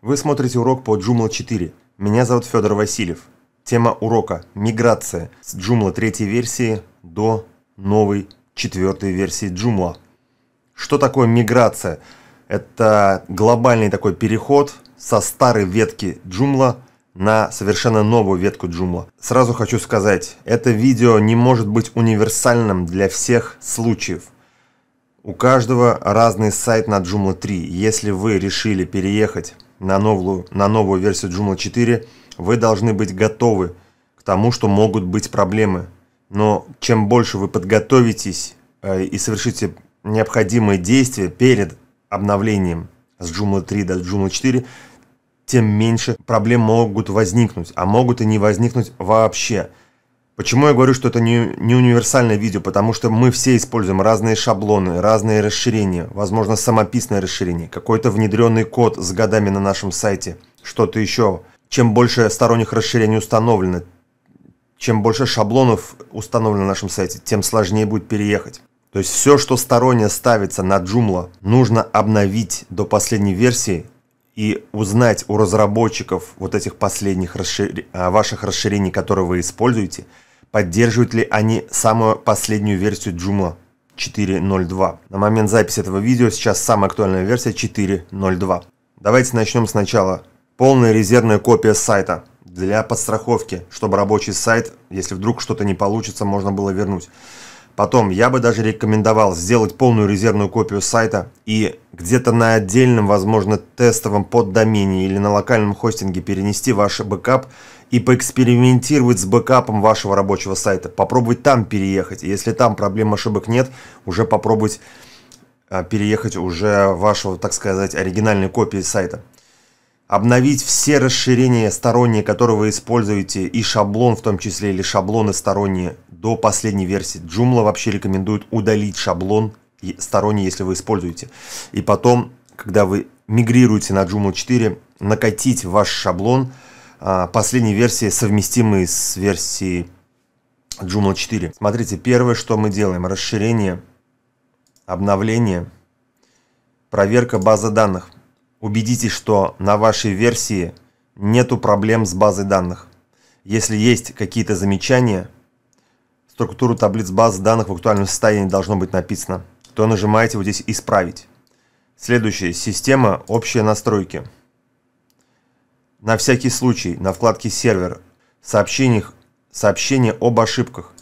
Вы смотрите урок по Joomla 4. Меня зовут Федор Васильев. Тема урока – миграция с Joomla 3 версии до новой 4 версии Joomla. Что такое миграция? Это глобальный такой переход со старой ветки Joomla на совершенно новую ветку Joomla. Сразу хочу сказать, это видео не может быть универсальным для всех случаев – у каждого разный сайт на Joomla 3. Если вы решили переехать на новую, на новую версию Joomla 4, вы должны быть готовы к тому, что могут быть проблемы. Но чем больше вы подготовитесь э, и совершите необходимые действия перед обновлением с Joomla 3 до Joomla 4, тем меньше проблем могут возникнуть, а могут и не возникнуть вообще. Почему я говорю, что это не, не универсальное видео? Потому что мы все используем разные шаблоны, разные расширения, возможно, самописное расширение, какой-то внедренный код с годами на нашем сайте, что-то еще. Чем больше сторонних расширений установлено, чем больше шаблонов установлено на нашем сайте, тем сложнее будет переехать. То есть все, что стороннее ставится на Joomla, нужно обновить до последней версии и узнать у разработчиков вот этих последних расшир... А, ваших расширений, которые вы используете – поддерживают ли они самую последнюю версию Joomla 4.0.2. На момент записи этого видео сейчас самая актуальная версия 4.0.2. Давайте начнем сначала. Полная резервная копия сайта для подстраховки, чтобы рабочий сайт, если вдруг что-то не получится, можно было вернуть. Потом, я бы даже рекомендовал сделать полную резервную копию сайта и где-то на отдельном, возможно, тестовом поддомене или на локальном хостинге перенести ваш бэкап и поэкспериментировать с бэкапом вашего рабочего сайта. Попробовать там переехать. Если там проблем ошибок нет, уже попробовать а, переехать уже вашего, так сказать, оригинальной копии сайта обновить все расширения сторонние, которые вы используете, и шаблон в том числе, или шаблоны сторонние, до последней версии. Joomla вообще рекомендуют удалить шаблон сторонний, если вы используете. И потом, когда вы мигрируете на Joomla 4, накатить ваш шаблон а, последней версии, совместимый с версией Joomla 4. Смотрите, первое, что мы делаем, расширение, обновление, проверка базы данных. Убедитесь, что на вашей версии нету проблем с базой данных. Если есть какие-то замечания, структуру таблиц баз данных в актуальном состоянии должно быть написано, то нажимаете вот здесь «Исправить». Следующее – система «Общие настройки». На всякий случай на вкладке «Сервер» сообщениях «Сообщение об ошибках».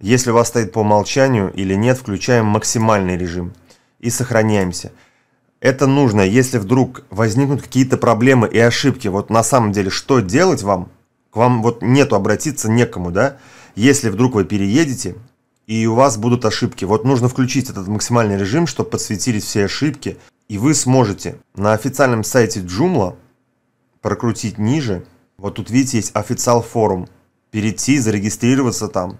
Если у вас стоит по умолчанию или нет, включаем максимальный режим и сохраняемся. Это нужно, если вдруг возникнут какие-то проблемы и ошибки. Вот на самом деле, что делать вам, к вам вот нету обратиться некому, да, если вдруг вы переедете, и у вас будут ошибки. Вот нужно включить этот максимальный режим, чтобы подсветились все ошибки, и вы сможете на официальном сайте Joomla прокрутить ниже, вот тут видите есть официал форум, перейти, зарегистрироваться там,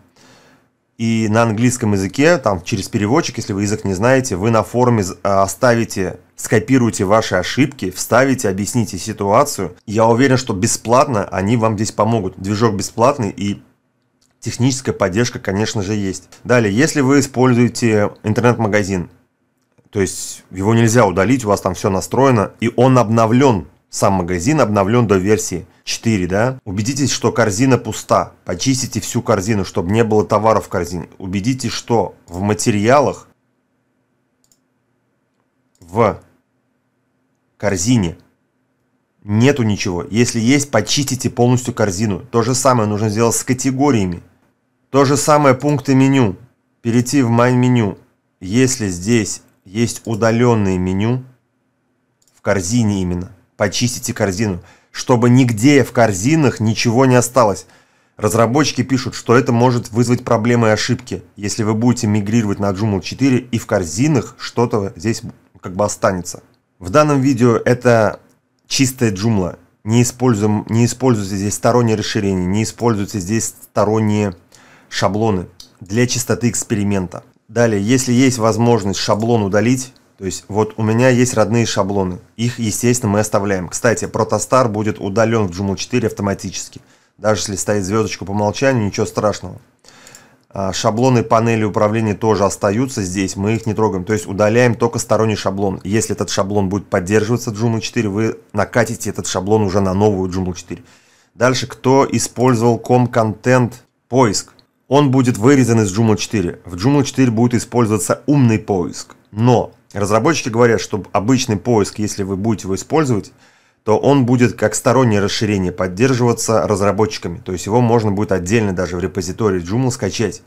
и на английском языке, там через переводчик, если вы язык не знаете, вы на форуме а, оставите, скопируйте ваши ошибки, вставите, объясните ситуацию. Я уверен, что бесплатно они вам здесь помогут. Движок бесплатный и техническая поддержка, конечно же, есть. Далее, если вы используете интернет-магазин, то есть его нельзя удалить, у вас там все настроено, и он обновлен сам магазин обновлен до версии 4, да? Убедитесь, что корзина пуста. Почистите всю корзину, чтобы не было товаров в корзине. Убедитесь, что в материалах в корзине нету ничего. Если есть, почистите полностью корзину. То же самое нужно сделать с категориями. То же самое пункты меню. Перейти в main меню. Если здесь есть удаленные меню, в корзине именно, Почистите корзину, чтобы нигде в корзинах ничего не осталось. Разработчики пишут, что это может вызвать проблемы и ошибки, если вы будете мигрировать на Joomla 4 и в корзинах что-то здесь как бы останется. В данном видео это чистая Joomla. Не, используем, не используйте здесь сторонние расширения, не используйте здесь сторонние шаблоны для чистоты эксперимента. Далее, если есть возможность шаблон удалить, то есть вот у меня есть родные шаблоны. Их, естественно, мы оставляем. Кстати, протостар будет удален в Joomla 4 автоматически. Даже если стоит звездочка по умолчанию, ничего страшного. А, шаблоны панели управления тоже остаются здесь, мы их не трогаем. То есть удаляем только сторонний шаблон. Если этот шаблон будет поддерживаться Joomla 4, вы накатите этот шаблон уже на новую Joomla 4. Дальше, кто использовал ком-контент поиск, он будет вырезан из Joomla 4. В Joomla 4 будет использоваться умный поиск. Но Разработчики говорят, что обычный поиск, если вы будете его использовать, то он будет как стороннее расширение поддерживаться разработчиками. То есть его можно будет отдельно даже в репозитории Joomla скачать.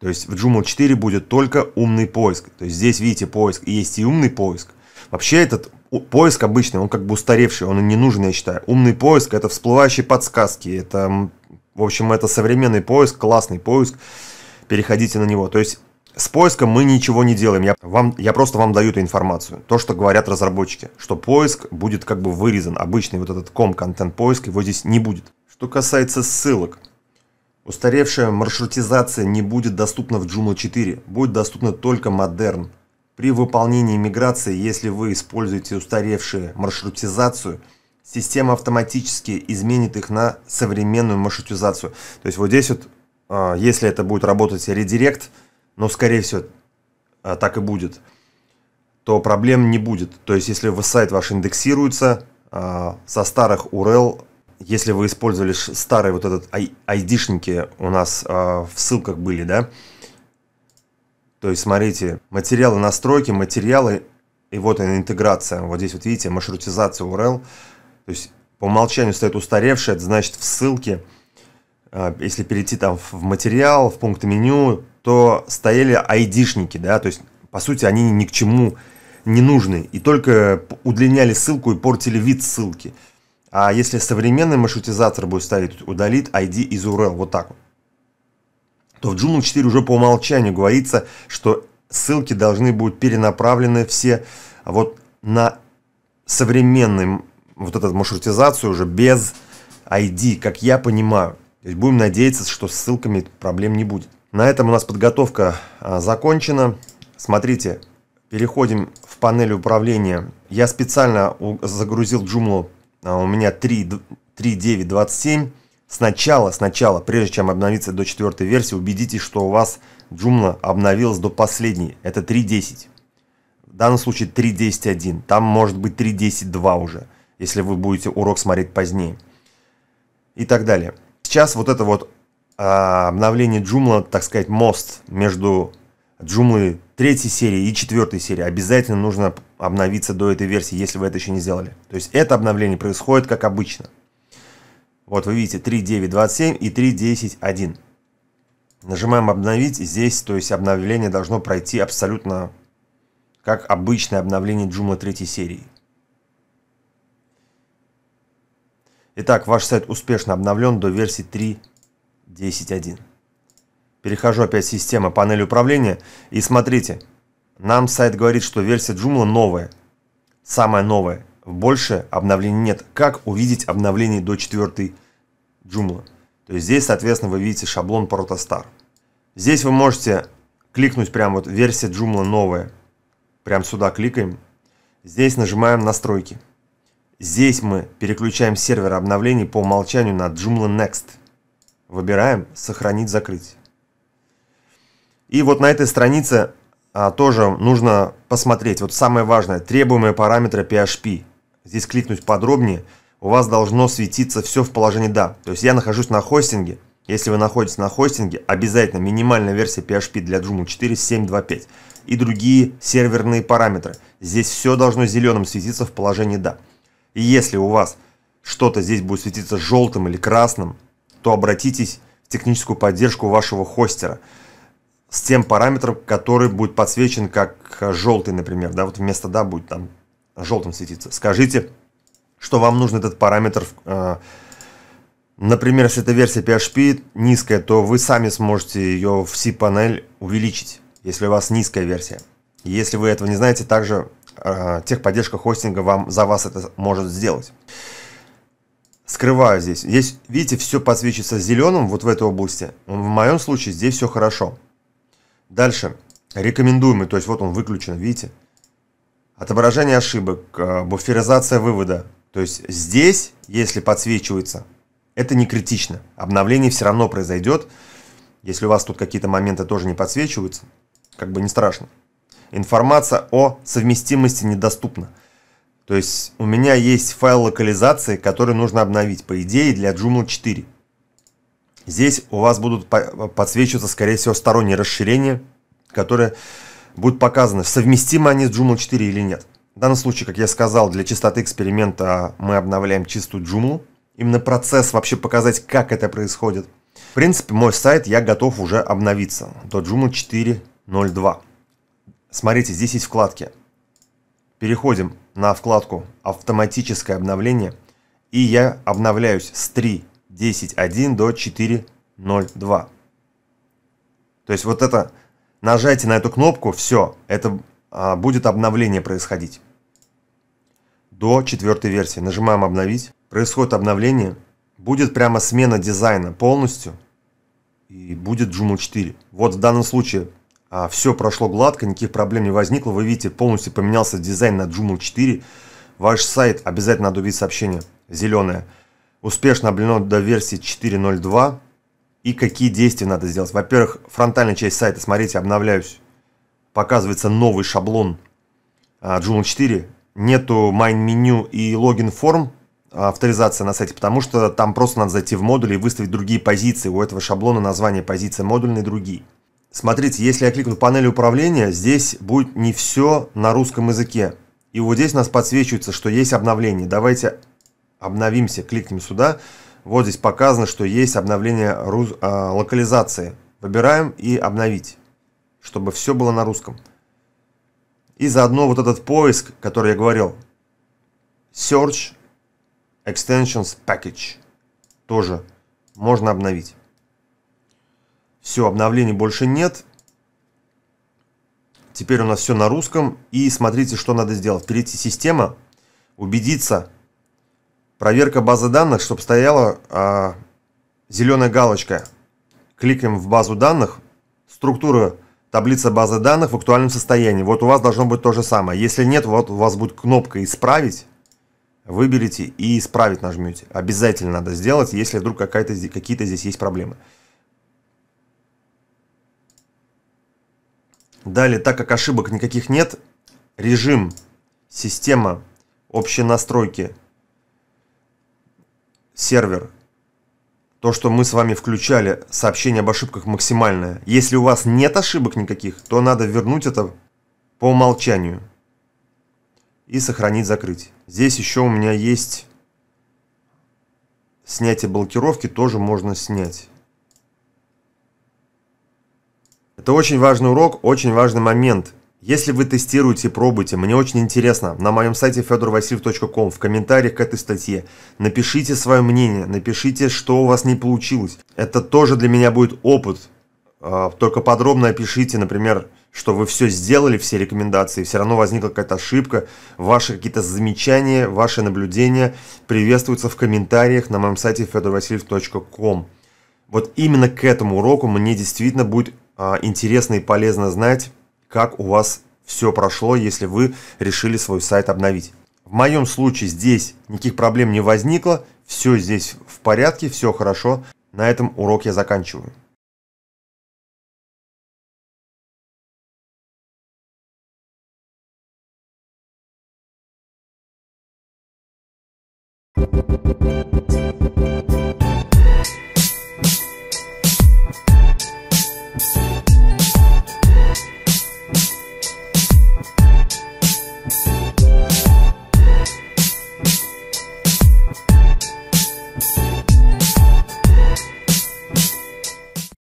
То есть в Joomla 4 будет только умный поиск. То есть здесь, видите, поиск, и есть и умный поиск. Вообще этот поиск обычный, он как бы устаревший, он и не нужен, я считаю. Умный поиск – это всплывающие подсказки, это, в общем, это современный поиск, классный поиск, переходите на него. То есть с поиском мы ничего не делаем, я, вам, я просто вам даю эту информацию. То, что говорят разработчики, что поиск будет как бы вырезан, обычный вот этот ком-контент поиск, его здесь не будет. Что касается ссылок, устаревшая маршрутизация не будет доступна в Joomla 4, будет доступна только модерн. При выполнении миграции, если вы используете устаревшую маршрутизацию, система автоматически изменит их на современную маршрутизацию. То есть вот здесь вот, а, если это будет работать редирект, но скорее всего а, так и будет, то проблем не будет. То есть, если вы сайт ваш индексируется а, со старых URL, если вы использовали старые вот этот ID-шники у нас а, в ссылках были, да, то есть, смотрите, материалы настройки, материалы, и вот она интеграция. Вот здесь вот видите, маршрутизация URL. То есть, по умолчанию стоит устаревшая, это значит в ссылке, если перейти там в материал, в пункт меню, то стояли айдишники, да, то есть, по сути, они ни к чему не нужны, и только удлиняли ссылку и портили вид ссылки. А если современный маршрутизатор будет ставить удалит ID из URL, вот так вот, то в Joomla 4 уже по умолчанию говорится, что ссылки должны будут перенаправлены все вот на современный вот этот маршрутизацию уже без ID, как я понимаю. То есть будем надеяться, что с ссылками проблем не будет. На этом у нас подготовка а, закончена. Смотрите, переходим в панель управления. Я специально загрузил Joomla, а, у меня 3.9.27. Сначала, сначала, прежде чем обновиться до четвертой версии, убедитесь, что у вас Joomla обновилась до последней. Это 3.10. В данном случае 3.10.1. Там может быть 3.10.2 уже, если вы будете урок смотреть позднее. И так далее. Сейчас вот это вот а, обновление Joomla, так сказать, мост между Joomla третьей серии и четвертой серии. Обязательно нужно обновиться до этой версии, если вы это еще не сделали. То есть это обновление происходит как обычно. Вот вы видите 3.9.27 и 3.10.1. Нажимаем «Обновить». Здесь, то есть, обновление должно пройти абсолютно как обычное обновление Joomla третьей серии. Итак, ваш сайт успешно обновлен до версии 3.10.1. 10.1. Перехожу опять в систему, панель управления и смотрите. Нам сайт говорит, что версия Joomla новая. Самая новая. Больше обновлений нет. Как увидеть обновление до 4 Joomla? То есть здесь, соответственно, вы видите шаблон Protostar. Здесь вы можете кликнуть прямо вот версия Joomla новая. прямо сюда кликаем. Здесь нажимаем настройки. Здесь мы переключаем сервер обновлений по умолчанию на Joomla Next. Выбираем «Сохранить закрыть». И вот на этой странице а, тоже нужно посмотреть. Вот самое важное, требуемые параметры PHP. Здесь кликнуть подробнее. У вас должно светиться все в положении «Да». То есть я нахожусь на хостинге. Если вы находитесь на хостинге, обязательно минимальная версия PHP для Joomla 4.7.2.5 и другие серверные параметры. Здесь все должно зеленым светиться в положении «Да». И если у вас что-то здесь будет светиться желтым или красным, то обратитесь в техническую поддержку вашего хостера с тем параметром, который будет подсвечен как э, желтый, например, да, вот вместо «да» будет там желтым светиться. Скажите, что вам нужен этот параметр, э, например, если эта версия PHP низкая, то вы сами сможете ее в C-панель увеличить, если у вас низкая версия. Если вы этого не знаете, также э, техподдержка хостинга вам за вас это может сделать скрываю здесь. Здесь, видите, все подсвечивается зеленым вот в этой области. В моем случае здесь все хорошо. Дальше. Рекомендуемый, то есть вот он выключен, видите. Отображение ошибок, э, буферизация вывода. То есть здесь, если подсвечивается, это не критично. Обновление все равно произойдет. Если у вас тут какие-то моменты тоже не подсвечиваются, как бы не страшно. Информация о совместимости недоступна. То есть у меня есть файл локализации, который нужно обновить, по идее, для Joomla 4. Здесь у вас будут подсвечиваться, скорее всего, сторонние расширения, которые будут показаны, совместимы они с Joomla 4 или нет. В данном случае, как я сказал, для чистоты эксперимента мы обновляем чистую Joomla. Именно процесс вообще показать, как это происходит. В принципе, мой сайт я готов уже обновиться до Joomla 4.02. Смотрите, здесь есть вкладки. Переходим на вкладку «Автоматическое обновление» и я обновляюсь с 3.10.1 до 4.02. То есть вот это, нажатие на эту кнопку, все, это а, будет обновление происходить. До четвертой версии. Нажимаем «Обновить». Происходит обновление. Будет прямо смена дизайна полностью. И будет Joomla 4. Вот в данном случае а, все прошло гладко, никаких проблем не возникло. Вы видите, полностью поменялся дизайн на Joomla 4. Ваш сайт, обязательно надо увидеть сообщение, зеленое. Успешно обновлено до версии 4.02. И какие действия надо сделать? Во-первых, фронтальная часть сайта, смотрите, обновляюсь. Показывается новый шаблон а, Joomla 4. Нету main меню и логин форм, а, авторизация на сайте, потому что там просто надо зайти в модуль и выставить другие позиции. У этого шаблона название позиция модульные другие. Смотрите, если я кликну панель управления, здесь будет не все на русском языке. И вот здесь у нас подсвечивается, что есть обновление. Давайте обновимся, кликнем сюда. Вот здесь показано, что есть обновление рус... а, локализации. Выбираем и обновить, чтобы все было на русском. И заодно вот этот поиск, который я говорил, Search Extensions Package, тоже можно обновить. Все, обновлений больше нет. Теперь у нас все на русском. И смотрите, что надо сделать. Перейти система, убедиться. Проверка базы данных, чтобы стояла а, зеленая галочка. Кликаем в базу данных. Структура таблица базы данных в актуальном состоянии. Вот у вас должно быть то же самое. Если нет, вот у вас будет кнопка «Исправить». Выберите и «Исправить» нажмете. Обязательно надо сделать, если вдруг какие-то здесь есть проблемы. Далее, так как ошибок никаких нет, режим, система, общие настройки, сервер. То, что мы с вами включали, сообщение об ошибках максимальное. Если у вас нет ошибок никаких, то надо вернуть это по умолчанию. И сохранить, закрыть. Здесь еще у меня есть снятие блокировки, тоже можно снять. Это очень важный урок, очень важный момент. Если вы тестируете, пробуйте, мне очень интересно, на моем сайте fedorvasiliev.com в комментариях к этой статье напишите свое мнение, напишите, что у вас не получилось. Это тоже для меня будет опыт. А, только подробно опишите, например, что вы все сделали, все рекомендации, все равно возникла какая-то ошибка, ваши какие-то замечания, ваши наблюдения приветствуются в комментариях на моем сайте fedorvasiliev.com. Вот именно к этому уроку мне действительно будет а, интересно и полезно знать, как у вас все прошло, если вы решили свой сайт обновить. В моем случае здесь никаких проблем не возникло, все здесь в порядке, все хорошо. На этом урок я заканчиваю.